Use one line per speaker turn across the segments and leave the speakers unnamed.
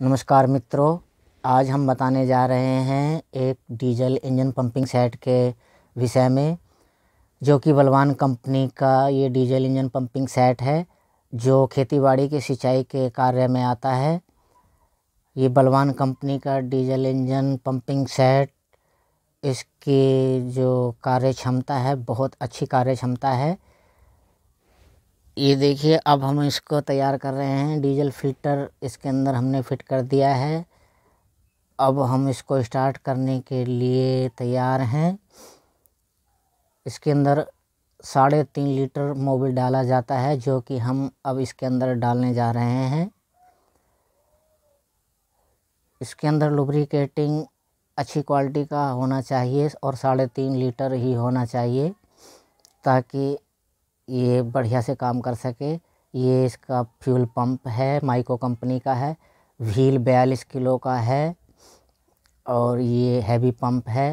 नमस्कार मित्रों आज हम बताने जा रहे हैं एक डीजल इंजन पंपिंग सेट के विषय में जो कि बलवान कंपनी का ये डीजल इंजन पंपिंग सेट है जो खेतीबाड़ी के सिंचाई के कार्य में आता है ये बलवान कंपनी का डीजल इंजन पंपिंग सेट इसकी जो कार्य क्षमता है बहुत अच्छी कार्य क्षमता है ये देखिए अब हम इसको तैयार कर रहे हैं डीजल फिल्टर इसके अंदर हमने फिट कर दिया है अब हम इसको स्टार्ट करने के लिए तैयार हैं इसके अंदर साढ़े तीन लीटर मोबिल डाला जाता है जो कि हम अब इसके अंदर डालने जा रहे हैं इसके अंदर लुब्रिकेटिंग अच्छी क्वालिटी का होना चाहिए और साढ़े तीन लीटर ही होना चाहिए ताकि ये बढ़िया से काम कर सके ये इसका फ्यूल पंप है माइको कंपनी का है व्हील बयालीस किलो का है और ये हैवी पंप है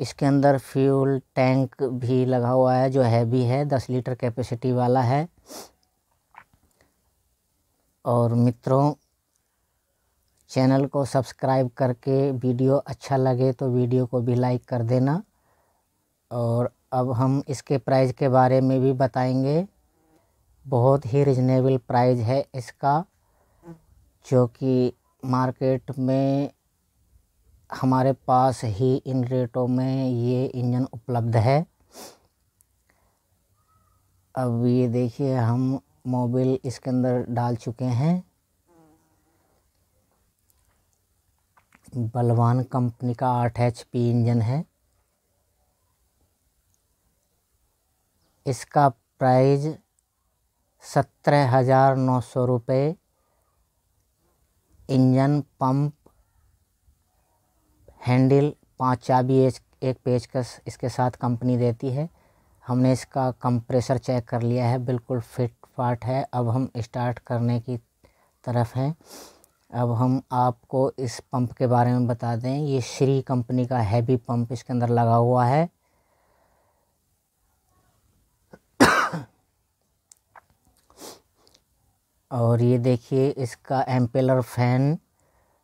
इसके अंदर फ्यूल टैंक भी लगा हुआ है जो हैवी है दस लीटर कैपेसिटी वाला है और मित्रों चैनल को सब्सक्राइब करके वीडियो अच्छा लगे तो वीडियो को भी लाइक कर देना और अब हम इसके प्राइस के बारे में भी बताएंगे बहुत ही रिजनेबल प्राइस है इसका जो कि मार्केट में हमारे पास ही इन रेटों में ये इंजन उपलब्ध है अब ये देखिए हम मोबिल इसके अंदर डाल चुके हैं बलवान कंपनी का आठ एच पी इंजन है इसका प्राइज सत्रह हज़ार नौ सौ रुपये इंजन पंप हैंडल पाँच चाबी एच एक पेचकस इसके साथ कंपनी देती है हमने इसका कंप्रेसर चेक कर लिया है बिल्कुल फिट फाट है अब हम स्टार्ट करने की तरफ हैं अब हम आपको इस पंप के बारे में बता दें ये श्री कंपनी का हैवी पंप इसके अंदर लगा हुआ है और ये देखिए इसका एम्पेलर फैन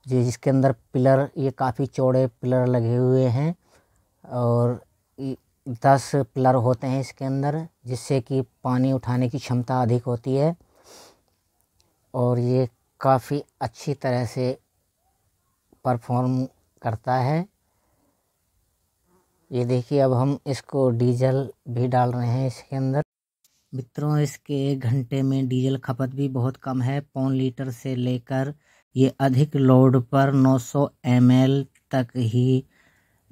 जो जिसके अंदर पिलर ये काफ़ी चौड़े पिलर लगे हुए हैं और दस पिलर होते हैं इसके अंदर जिससे कि पानी उठाने की क्षमता अधिक होती है और ये काफ़ी अच्छी तरह से परफॉर्म करता है ये देखिए अब हम इसको डीजल भी डाल रहे हैं इसके अंदर मित्रों इसके एक घंटे में डीजल खपत भी बहुत कम है पौन लीटर से लेकर ये अधिक लोड पर 900 सौ तक ही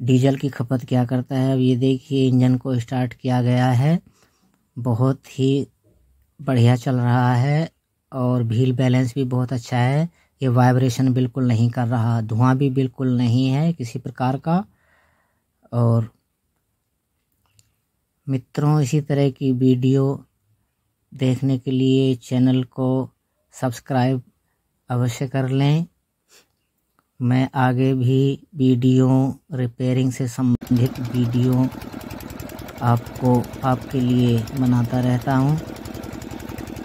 डीजल की खपत क्या करता है अब ये देखिए इंजन को स्टार्ट किया गया है बहुत ही बढ़िया चल रहा है और भील बैलेंस भी बहुत अच्छा है ये वाइब्रेशन बिल्कुल नहीं कर रहा धुआं भी बिल्कुल नहीं है किसी प्रकार का और मित्रों इसी तरह की वीडियो देखने के लिए चैनल को सब्सक्राइब अवश्य कर लें मैं आगे भी वीडियो रिपेयरिंग से संबंधित वीडियो आपको आपके लिए बनाता रहता हूँ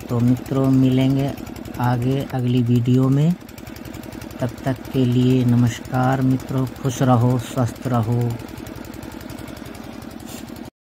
तो मित्रों मिलेंगे आगे अगली वीडियो में तब तक के लिए नमस्कार मित्रों खुश रहो स्वस्थ रहो